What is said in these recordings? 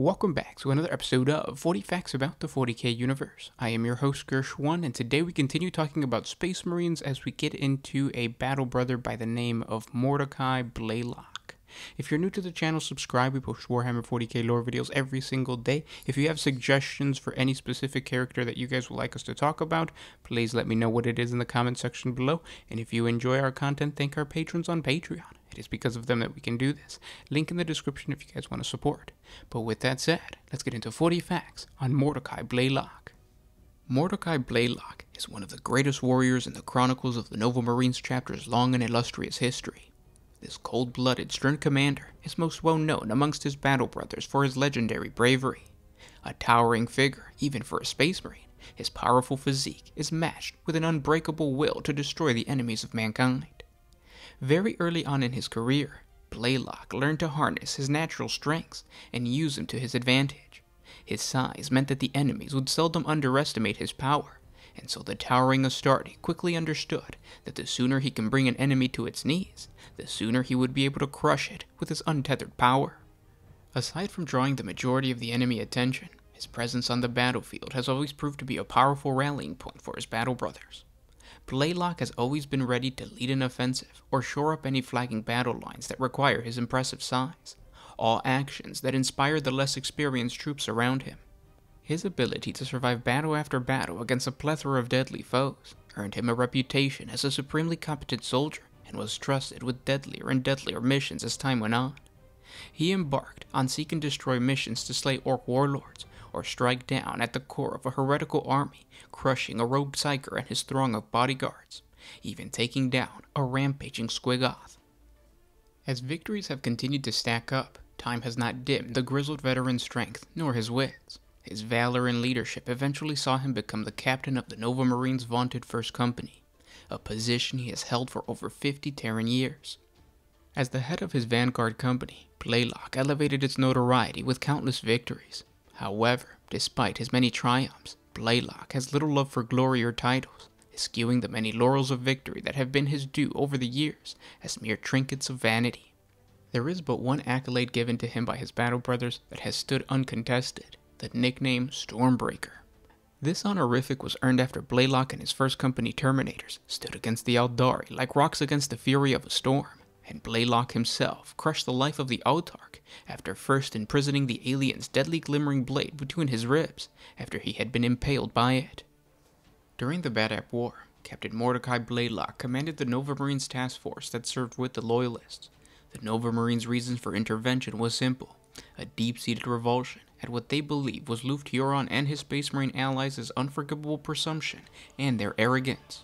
Welcome back to another episode of 40 Facts About the 40K Universe. I am your host, Gershwan, and today we continue talking about Space Marines as we get into a battle brother by the name of Mordecai Blaylock. If you're new to the channel, subscribe. We post Warhammer 40k lore videos every single day. If you have suggestions for any specific character that you guys would like us to talk about, please let me know what it is in the comment section below. And if you enjoy our content, thank our patrons on Patreon. It's because of them that we can do this. Link in the description if you guys want to support. But with that said, let's get into 40 facts on Mordecai Blaylock. Mordecai Blaylock is one of the greatest warriors in the chronicles of the Nova Marines chapter's long and illustrious history. This cold-blooded, stern commander is most well known amongst his battle brothers for his legendary bravery. A towering figure, even for a space marine, his powerful physique is matched with an unbreakable will to destroy the enemies of mankind. Very early on in his career, Blaylock learned to harness his natural strengths and use them to his advantage. His size meant that the enemies would seldom underestimate his power, and so the towering Astarte quickly understood that the sooner he can bring an enemy to its knees, the sooner he would be able to crush it with his untethered power. Aside from drawing the majority of the enemy attention, his presence on the battlefield has always proved to be a powerful rallying point for his battle brothers. Blaylock has always been ready to lead an offensive or shore up any flagging battle lines that require his impressive size, all actions that inspire the less experienced troops around him. His ability to survive battle after battle against a plethora of deadly foes earned him a reputation as a supremely competent soldier and was trusted with deadlier and deadlier missions as time went on. He embarked on seek and destroy missions to slay orc warlords or strike down at the core of a heretical army, crushing a rogue psyker and his throng of bodyguards, even taking down a rampaging Squigoth. As victories have continued to stack up, time has not dimmed the grizzled veteran's strength nor his wits. His valor and leadership eventually saw him become the captain of the Nova Marine's vaunted First Company, a position he has held for over 50 Terran years. As the head of his vanguard company, Playlock elevated its notoriety with countless victories, However, despite his many triumphs, Blaylock has little love for glory or titles, eschewing the many laurels of victory that have been his due over the years as mere trinkets of vanity. There is but one accolade given to him by his battle brothers that has stood uncontested, the nickname Stormbreaker. This honorific was earned after Blaylock and his first company Terminators stood against the Aldari like rocks against the fury of a storm, and Blaylock himself crushed the life of the Autark after first imprisoning the alien's deadly glimmering blade between his ribs after he had been impaled by it. During the Badap War, Captain Mordecai Blaylock commanded the Nova Marines task force that served with the Loyalists. The Nova Marines' reason for intervention was simple a deep seated revulsion at what they believed was Luft Huron and his Space Marine allies' unforgivable presumption and their arrogance.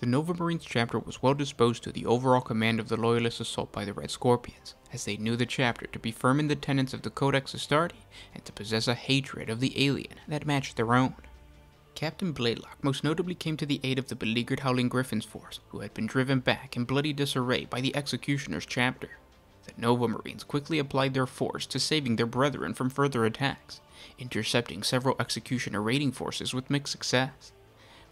The Nova Marines chapter was well disposed to the overall command of the Loyalist assault by the Red Scorpions, as they knew the chapter to be firm in the tenets of the Codex Astarte and to possess a hatred of the alien that matched their own. Captain Blaylock most notably came to the aid of the beleaguered Howling Griffin's force, who had been driven back in bloody disarray by the Executioner's chapter. The Nova Marines quickly applied their force to saving their brethren from further attacks, intercepting several Executioner raiding forces with mixed success.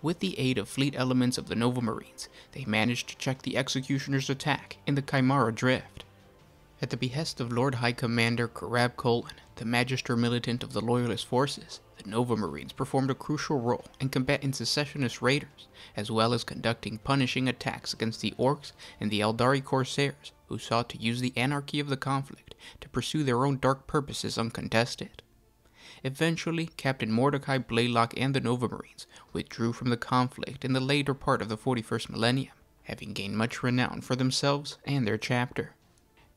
With the aid of fleet elements of the Nova Marines, they managed to check the Executioner's attack in the Chimera Drift. At the behest of Lord High Commander Karab Colin, the Magister Militant of the Loyalist Forces, the Nova Marines performed a crucial role in combating secessionist raiders, as well as conducting punishing attacks against the Orcs and the Eldari Corsairs, who sought to use the anarchy of the conflict to pursue their own dark purposes uncontested. Eventually, Captain Mordecai Blaylock and the Nova Marines withdrew from the conflict in the later part of the 41st millennium, having gained much renown for themselves and their chapter.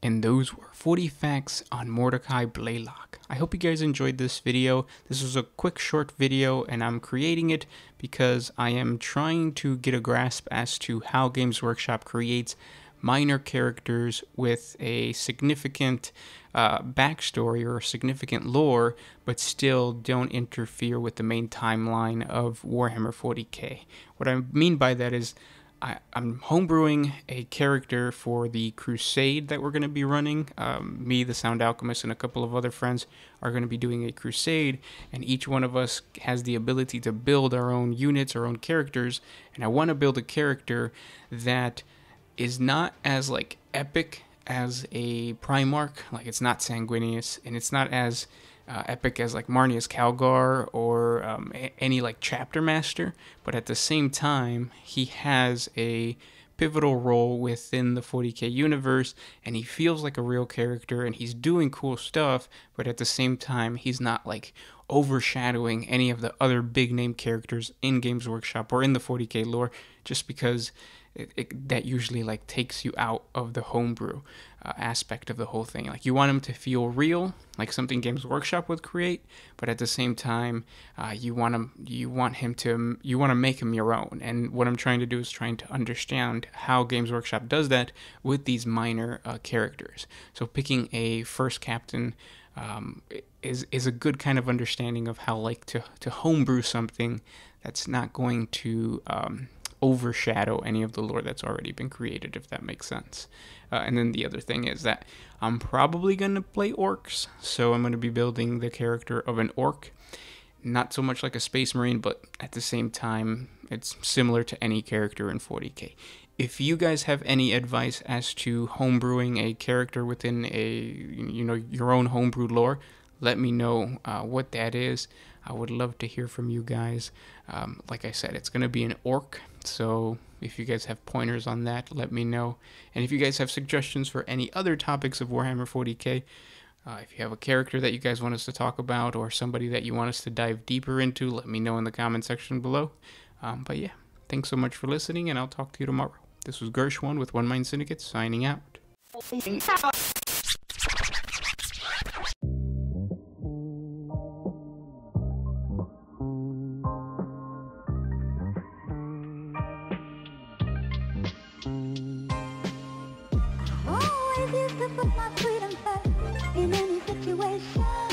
And those were 40 facts on Mordecai Blaylock. I hope you guys enjoyed this video. This was a quick short video and I'm creating it because I am trying to get a grasp as to how Games Workshop creates minor characters with a significant uh, backstory or significant lore, but still don't interfere with the main timeline of Warhammer 40k. What I mean by that is I, am homebrewing a character for the crusade that we're going to be running. Um, me, the Sound Alchemist, and a couple of other friends are going to be doing a crusade, and each one of us has the ability to build our own units, our own characters. And I want to build a character that is not as like epic as a Primarch. Like it's not sanguineous, and it's not as uh, epic as like Marnius Calgar or um, a- any like chapter master. But at the same time, he has a pivotal role within the 40k universe, and he feels like a real character, and he's doing cool stuff. But at the same time, he's not like overshadowing any of the other big name characters in Games Workshop or in the 40k lore, just because it, it, that usually like takes you out of the homebrew uh, aspect of the whole thing. Like you want them to feel real, like something Games Workshop would create, but at the same time, uh, you want them, you want him to, you want to make him your own. And what I'm trying to do is trying to understand how Games Workshop does that with these minor uh, characters. So picking a first captain. Um, is is a good kind of understanding of how like to to homebrew something that's not going to um, overshadow any of the lore that's already been created, if that makes sense. Uh, and then the other thing is that I'm probably going to play orcs, so I'm going to be building the character of an orc. Not so much like a space marine, but at the same time, it's similar to any character in 40k. If you guys have any advice as to homebrewing a character within a, you know, your own homebrew lore, let me know uh, what that is. I would love to hear from you guys. Um, like I said, it's going to be an orc so if you guys have pointers on that, let me know. And if you guys have suggestions for any other topics of Warhammer 40k, uh, if you have a character that you guys want us to talk about or somebody that you want us to dive deeper into, let me know in the comment section below. Um, but yeah, thanks so much for listening, and I'll talk to you tomorrow. This was Gershwin with One Mind Syndicate signing out. Always used to put my freedom first in any situation.